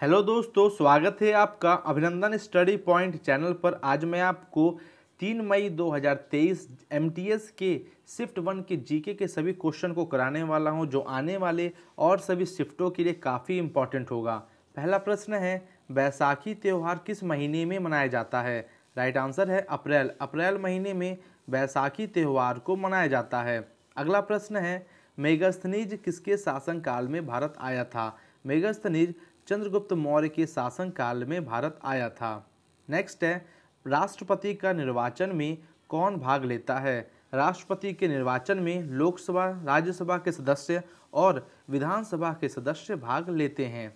hello दोस्तों स्वागत है आपका अभिनंदन स्टडी पॉइंट चैनल पर आज मैं आपको 3 मई 2023 एमटीएस के शिफ्ट वन के जीके के सभी क्वेश्चन को कराने वाला हूं जो आने वाले और सभी शिफ्टों के लिए काफ़ी इम्पोर्टेंट होगा पहला प्रश्न है बैसाखी त्यौहार किस महीने में मनाया जाता है राइट आंसर है अप्रैल अप्रैल महीने में बैसाखी त्यौहार को मनाया जाता है अगला प्रश्न है मेगस्थनीज किसके शासनकाल में भारत आया था मेगस्थनीज चंद्रगुप्त मौर्य के शासनकाल में भारत आया था नेक्स्ट है राष्ट्रपति का निर्वाचन में कौन भाग लेता है राष्ट्रपति के निर्वाचन में लोकसभा राज्यसभा के सदस्य और विधानसभा के सदस्य भाग लेते हैं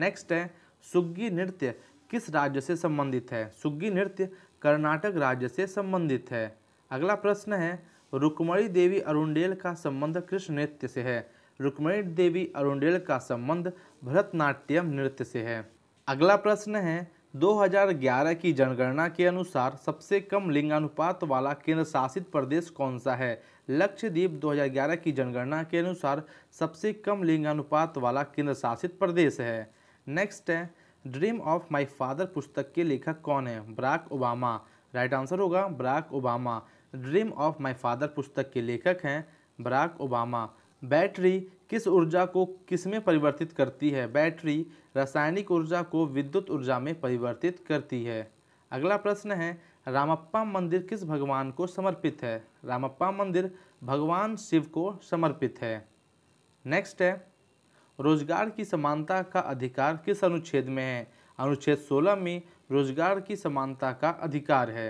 नेक्स्ट है सुग्गी नृत्य किस राज्य से संबंधित है सुग्गी नृत्य कर्नाटक राज्य से संबंधित है अगला प्रश्न है रुकमणी देवी अरुणेल का संबंध कृष्ण नृत्य से है रुक्मणी देवी अरुणेल का संबंध भरतनाट्यम नृत्य से है अगला प्रश्न है 2011 की जनगणना के अनुसार सबसे कम लिंगानुपात वाला केंद्र शासित प्रदेश कौन सा है लक्षद्वीप 2011 की जनगणना के अनुसार सबसे कम लिंगानुपात वाला केंद्र शासित प्रदेश है नेक्स्ट है ड्रीम ऑफ माय फादर पुस्तक के लेखक कौन है बराक ओबामा राइट आंसर होगा Barack Obama dream of my father पुस्तक के लेखक हैं बराक ओबामा बैटरी किस ऊर्जा को किस में परिवर्तित करती है बैटरी रासायनिक ऊर्जा को विद्युत ऊर्जा में परिवर्तित करती है अगला प्रश्न है रामप्पा मंदिर किस भगवान को समर्पित है रामप्पा मंदिर भगवान शिव को समर्पित है नेक्स्ट है रोजगार की समानता का अधिकार किस अनुच्छेद में है अनुच्छेद 16 में रोजगार की समानता का अधिकार है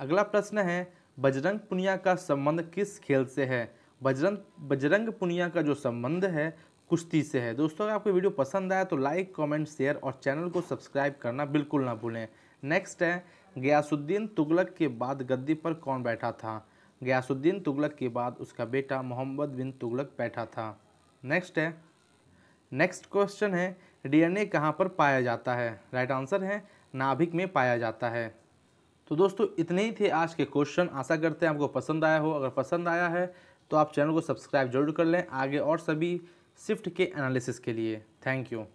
अगला प्रश्न है बजरंग पुनिया का संबंध किस खेल से है बजरंग बजरंग पुनिया का जो संबंध है कुश्ती से है दोस्तों अगर आपको वीडियो पसंद आया तो लाइक कमेंट शेयर और चैनल को सब्सक्राइब करना बिल्कुल ना भूलें नेक्स्ट है गयासुद्दीन तुगलक के बाद गद्दी पर कौन बैठा था गयासुद्दीन तुगलक के बाद उसका बेटा मोहम्मद बिन तुगलक बैठा था नेक्स्ट है नेक्स्ट क्वेश्चन है डीएनए कहाँ पर पाया जाता है राइट आंसर है नाभिक में पाया जाता है तो दोस्तों इतने ही थे आज के क्वेश्चन आशा करते हैं आपको पसंद आया हो अगर पसंद आया है तो आप चैनल को सब्सक्राइब जरूर कर लें आगे और सभी शिफ्ट के एनालिसिस के लिए थैंक यू